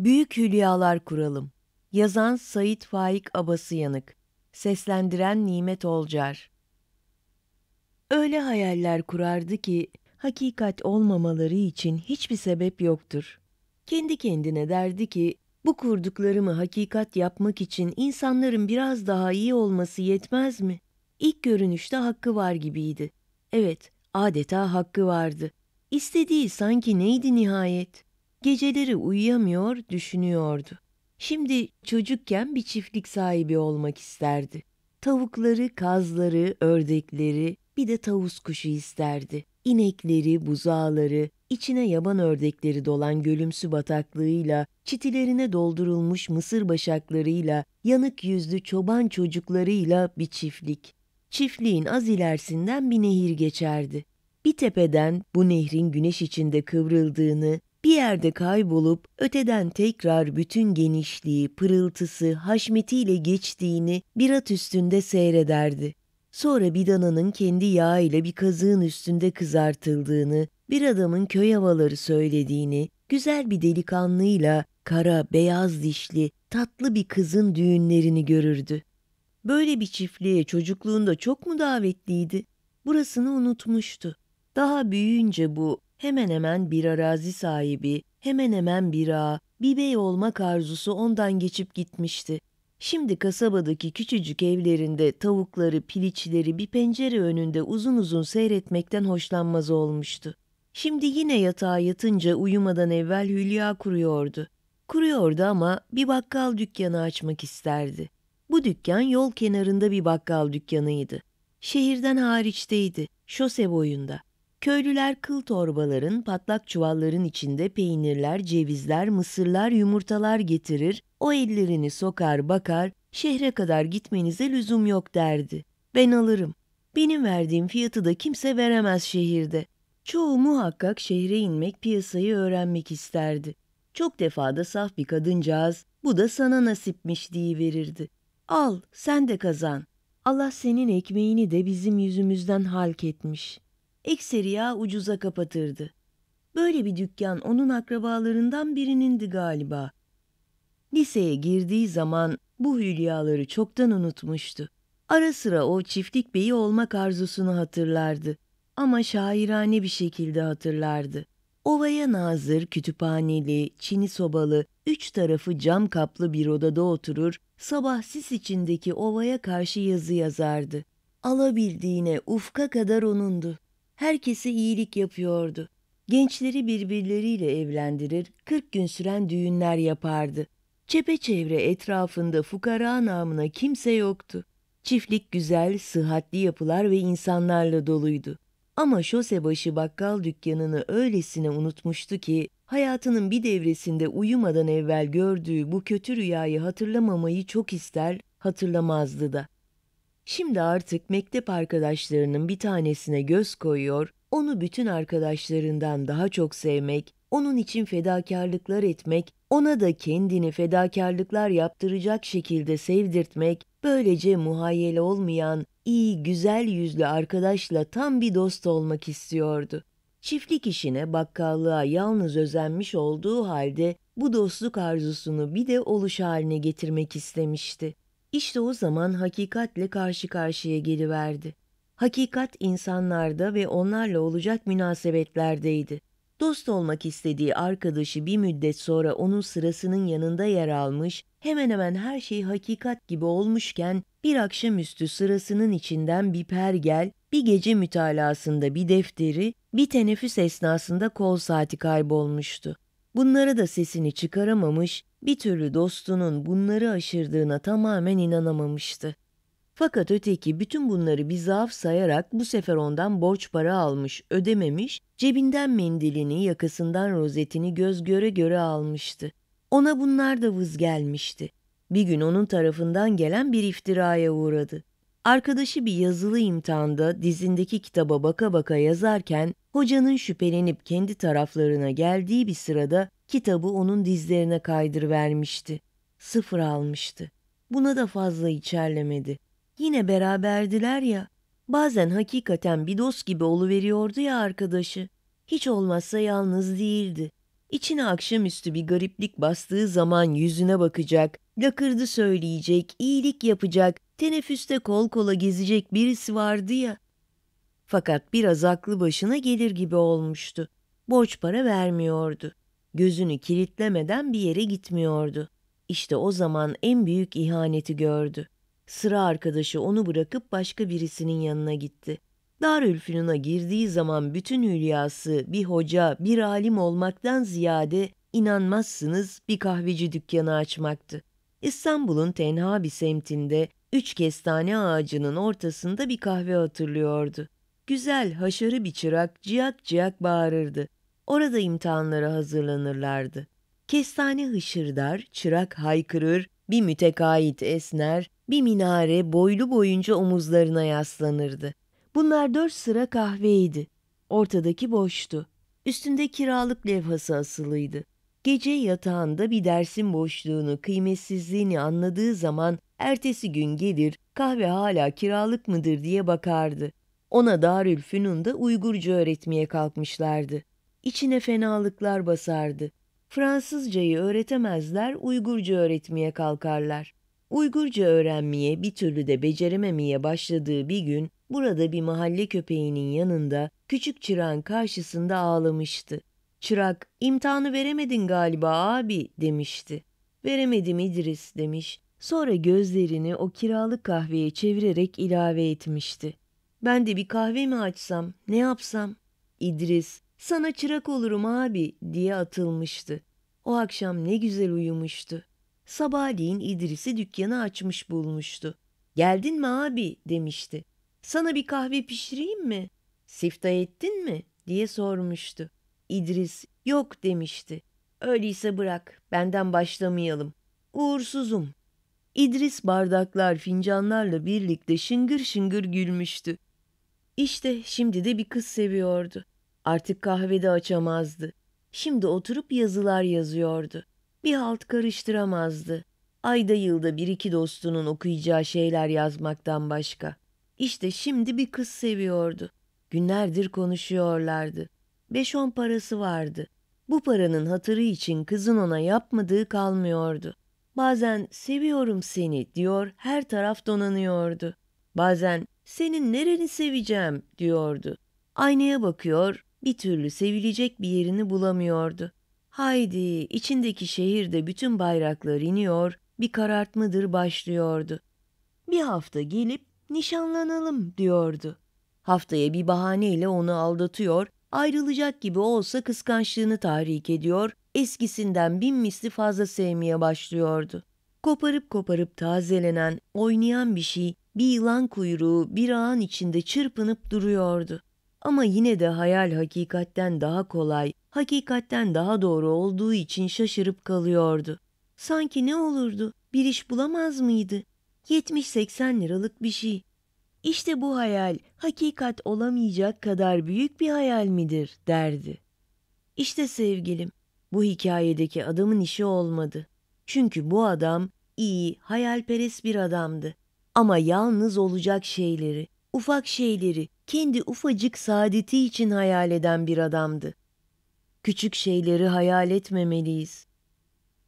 Büyük Hülyalar Kuralım Yazan Sait Faik Abasıyanık Seslendiren Nimet Olcar Öyle hayaller kurardı ki hakikat olmamaları için hiçbir sebep yoktur. Kendi kendine derdi ki bu kurduklarımı hakikat yapmak için insanların biraz daha iyi olması yetmez mi? İlk görünüşte hakkı var gibiydi. Evet, adeta hakkı vardı. İstediği sanki neydi nihayet? Geceleri uyuyamıyor, düşünüyordu. Şimdi çocukken bir çiftlik sahibi olmak isterdi. Tavukları, kazları, ördekleri, bir de tavus kuşu isterdi. İnekleri, buzağları, içine yaban ördekleri dolan gölümsü bataklığıyla, çitilerine doldurulmuş mısır başaklarıyla, yanık yüzlü çoban çocuklarıyla bir çiftlik. Çiftliğin az ilerisinden bir nehir geçerdi. Bir tepeden bu nehrin güneş içinde kıvrıldığını, bir yerde kaybolup öteden tekrar bütün genişliği, pırıltısı, haşmetiyle geçtiğini bir at üstünde seyrederdi. Sonra bir dananın kendi yağı ile bir kazığın üstünde kızartıldığını, bir adamın köy havaları söylediğini, güzel bir delikanlıyla kara, beyaz dişli, tatlı bir kızın düğünlerini görürdü. Böyle bir çiftliğe çocukluğunda çok mu davetliydi? Burasını unutmuştu. Daha büyüyünce bu hemen hemen bir arazi sahibi, hemen hemen bir ağa, bir bey olmak arzusu ondan geçip gitmişti. Şimdi kasabadaki küçücük evlerinde tavukları, piliçleri bir pencere önünde uzun uzun seyretmekten hoşlanmaz olmuştu. Şimdi yine yatağa yatınca uyumadan evvel Hülya kuruyordu. Kuruyordu ama bir bakkal dükkanı açmak isterdi. Bu dükkan yol kenarında bir bakkal dükkanıydı. Şehirden hariçteydi, şose boyunda. Köylüler kıl torbaların, patlak çuvalların içinde peynirler, cevizler, mısırlar, yumurtalar getirir, o ellerini sokar bakar, şehre kadar gitmenize lüzum yok derdi. Ben alırım. Benim verdiğim fiyatı da kimse veremez şehirde. Çoğu muhakkak şehre inmek piyasayı öğrenmek isterdi. Çok defada saf bir kadıncağız, bu da sana nasipmiş diye verirdi. Al, sen de kazan. Allah senin ekmeğini de bizim yüzümüzden halk etmiş.'' Ekseriya ucuza kapatırdı. Böyle bir dükkan onun akrabalarından birinindi galiba. Liseye girdiği zaman bu hülyaları çoktan unutmuştu. Ara sıra o çiftlik beyi olmak arzusunu hatırlardı. Ama şairane bir şekilde hatırlardı. Ovaya nazır, kütüphaneli, çini sobalı, üç tarafı cam kaplı bir odada oturur, sabah sis içindeki ovaya karşı yazı yazardı. Alabildiğine ufka kadar onundu herkese iyilik yapıyordu. Gençleri birbirleriyle evlendirir, 40 gün süren düğünler yapardı. Çepeçevre etrafında fukara namına kimse yoktu. Çiftlik güzel, sıhhatli yapılar ve insanlarla doluydu. Ama şosebaşı bakkal dükkanını öylesine unutmuştu ki hayatının bir devresinde uyumadan evvel gördüğü bu kötü rüyayı hatırlamamayı çok ister, hatırlamazdı da. Şimdi artık mektep arkadaşlarının bir tanesine göz koyuyor, onu bütün arkadaşlarından daha çok sevmek, onun için fedakarlıklar etmek, ona da kendini fedakarlıklar yaptıracak şekilde sevdirtmek, böylece muhayyel olmayan, iyi, güzel yüzlü arkadaşla tam bir dost olmak istiyordu. Çiftlik işine, bakkallığa yalnız özenmiş olduğu halde bu dostluk arzusunu bir de oluş haline getirmek istemişti. İşte o zaman hakikatle karşı karşıya geliverdi. Hakikat insanlarda ve onlarla olacak münasebetlerdeydi. Dost olmak istediği arkadaşı bir müddet sonra onun sırasının yanında yer almış, hemen hemen her şey hakikat gibi olmuşken bir akşamüstü sırasının içinden bir pergel, bir gece mütalasında bir defteri, bir teneffüs esnasında kol saati kaybolmuştu. Bunlara da sesini çıkaramamış, bir türlü dostunun bunları aşırdığına tamamen inanamamıştı. Fakat öteki bütün bunları bir zaaf sayarak bu sefer ondan borç para almış, ödememiş, cebinden mendilini, yakasından rozetini göz göre göre almıştı. Ona bunlar da vız gelmişti. Bir gün onun tarafından gelen bir iftiraya uğradı. Arkadaşı bir yazılı imtihanda dizindeki kitaba baka baka yazarken Hocanın şüphelenip kendi taraflarına geldiği bir sırada kitabı onun dizlerine kaydırıvermişti. Sıfır almıştı. Buna da fazla içerlemedi. Yine beraberdiler ya. Bazen hakikaten bir dost gibi oluveriyordu ya arkadaşı. Hiç olmazsa yalnız değildi. İçine akşamüstü bir gariplik bastığı zaman yüzüne bakacak, lakırdı söyleyecek, iyilik yapacak, teneffüste kol kola gezecek birisi vardı ya.'' Fakat biraz aklı başına gelir gibi olmuştu. Borç para vermiyordu. Gözünü kilitlemeden bir yere gitmiyordu. İşte o zaman en büyük ihaneti gördü. Sıra arkadaşı onu bırakıp başka birisinin yanına gitti. Darülfünun'a girdiği zaman bütün hülyası bir hoca, bir alim olmaktan ziyade inanmazsınız bir kahveci dükkanı açmaktı. İstanbul'un tenha bir semtinde üç kestane ağacının ortasında bir kahve hatırlıyordu. Güzel, haşarı bir çırak ciyak ciyak bağırırdı. Orada imtihanlara hazırlanırlardı. Kestane hışırdar, çırak haykırır, bir mütekait esner, bir minare boylu boyunca omuzlarına yaslanırdı. Bunlar dört sıra kahveydi. Ortadaki boştu. Üstünde kiralık levhası asılıydı. Gece yatağında bir dersin boşluğunu, kıymetsizliğini anladığı zaman ertesi gün gelir, kahve hala kiralık mıdır diye bakardı ona Darülfünun'da Uygurca öğretmeye kalkmışlardı. İçine fenalıklar basardı. Fransızcayı öğretemezler, Uygurca öğretmeye kalkarlar. Uygurca öğrenmeye bir türlü de becerememeye başladığı bir gün burada bir mahalle köpeğinin yanında küçük çırağın karşısında ağlamıştı. Çırak, imtihanı veremedin galiba abi demişti. Veremedim İdris demiş. Sonra gözlerini o kiralık kahveye çevirerek ilave etmişti. Ben de bir kahve mi açsam, ne yapsam? İdris, sana çırak olurum abi diye atılmıştı. O akşam ne güzel uyumuştu. Sabahleyin İdris'i dükkanı açmış bulmuştu. Geldin mi abi demişti. Sana bir kahve pişireyim mi? Sifta ettin mi diye sormuştu. İdris yok demişti. Öyleyse bırak benden başlamayalım. Uğursuzum. İdris bardaklar fincanlarla birlikte şıngır şıngır gülmüştü. İşte şimdi de bir kız seviyordu. Artık kahvede açamazdı. Şimdi oturup yazılar yazıyordu. Bir halt karıştıramazdı. Ayda yılda bir iki dostunun okuyacağı şeyler yazmaktan başka. İşte şimdi bir kız seviyordu. Günlerdir konuşuyorlardı. Beş on parası vardı. Bu paranın hatırı için kızın ona yapmadığı kalmıyordu. Bazen seviyorum seni diyor her taraf donanıyordu. Bazen senin nereni seveceğim diyordu. Aynaya bakıyor, bir türlü sevilecek bir yerini bulamıyordu. Haydi içindeki şehirde bütün bayraklar iniyor, bir karartmadır başlıyordu. Bir hafta gelip nişanlanalım diyordu. Haftaya bir bahaneyle onu aldatıyor, ayrılacak gibi olsa kıskançlığını tahrik ediyor, eskisinden bin misli fazla sevmeye başlıyordu. Koparıp koparıp tazelenen, oynayan bir şey bir yılan kuyruğu bir ağın içinde çırpınıp duruyordu. Ama yine de hayal hakikatten daha kolay, hakikatten daha doğru olduğu için şaşırıp kalıyordu. Sanki ne olurdu, bir iş bulamaz mıydı? 70-80 liralık bir şey. İşte bu hayal hakikat olamayacak kadar büyük bir hayal midir derdi. İşte sevgilim, bu hikayedeki adamın işi olmadı. Çünkü bu adam iyi, hayalperest bir adamdı. Ama yalnız olacak şeyleri, ufak şeyleri, kendi ufacık saadeti için hayal eden bir adamdı. Küçük şeyleri hayal etmemeliyiz.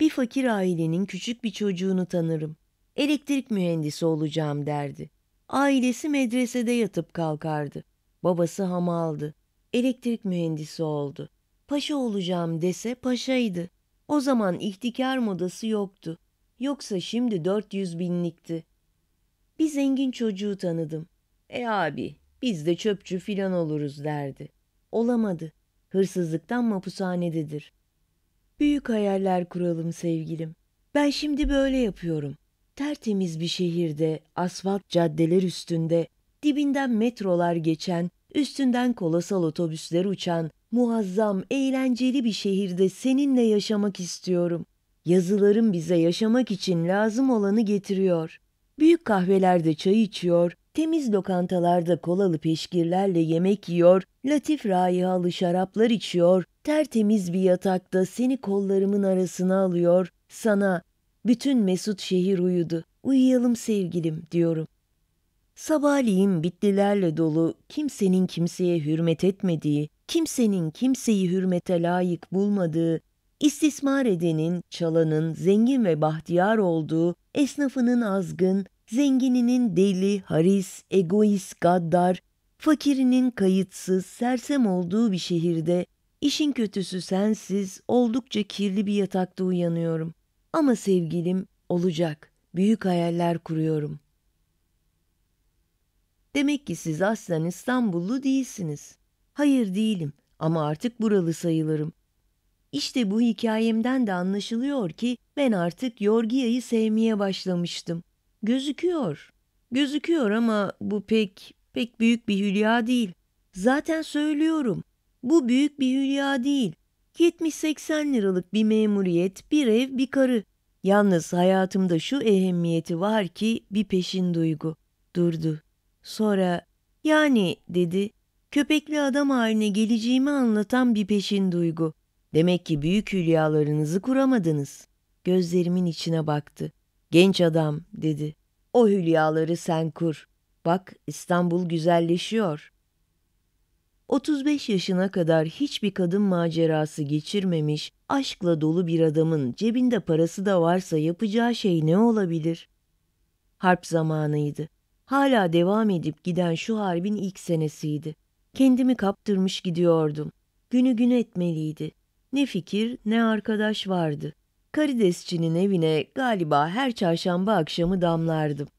Bir fakir ailenin küçük bir çocuğunu tanırım. Elektrik mühendisi olacağım derdi. Ailesi medresede yatıp kalkardı. Babası hamaldı. Elektrik mühendisi oldu. Paşa olacağım dese paşaydı. O zaman ihtikar modası yoktu. Yoksa şimdi 400 binlikti. Bir zengin çocuğu tanıdım. E abi biz de çöpçü filan oluruz derdi. Olamadı. Hırsızlıktan mapushanededir. Büyük hayaller kuralım sevgilim. Ben şimdi böyle yapıyorum. Tertemiz bir şehirde, asfalt caddeler üstünde, dibinden metrolar geçen, üstünden kolosal otobüsler uçan, muazzam, eğlenceli bir şehirde seninle yaşamak istiyorum. Yazılarım bize yaşamak için lazım olanı getiriyor.'' Büyük kahvelerde çay içiyor, temiz lokantalarda kolalı peşkirlerle yemek yiyor, latif raihalı şaraplar içiyor, tertemiz bir yatakta seni kollarımın arasına alıyor, sana bütün mesut şehir uyudu, uyuyalım sevgilim diyorum. Sabahleyin bitlilerle dolu, kimsenin kimseye hürmet etmediği, kimsenin kimseyi hürmete layık bulmadığı, istismar edenin, çalanın zengin ve bahtiyar olduğu, esnafının azgın, zengininin deli, haris, egoist, gaddar, fakirinin kayıtsız, sersem olduğu bir şehirde, işin kötüsü sensiz, oldukça kirli bir yatakta uyanıyorum. Ama sevgilim olacak, büyük hayaller kuruyorum. Demek ki siz aslen İstanbullu değilsiniz. Hayır değilim ama artık buralı sayılırım. İşte bu hikayemden de anlaşılıyor ki ben artık Yorgia'yı sevmeye başlamıştım. Gözüküyor. Gözüküyor ama bu pek, pek büyük bir hülya değil. Zaten söylüyorum. Bu büyük bir hülya değil. 70-80 liralık bir memuriyet, bir ev, bir karı. Yalnız hayatımda şu ehemmiyeti var ki bir peşin duygu. Durdu. Sonra yani dedi köpekli adam haline geleceğimi anlatan bir peşin duygu. Demek ki büyük hülyalarınızı kuramadınız. Gözlerimin içine baktı. Genç adam dedi. O hülyaları sen kur. Bak İstanbul güzelleşiyor. 35 yaşına kadar hiçbir kadın macerası geçirmemiş, aşkla dolu bir adamın cebinde parası da varsa yapacağı şey ne olabilir? Harp zamanıydı. Hala devam edip giden şu harbin ilk senesiydi. Kendimi kaptırmış gidiyordum. Günü gün etmeliydi. Ne fikir ne arkadaş vardı. Karidesçinin evine galiba her çarşamba akşamı damlardım.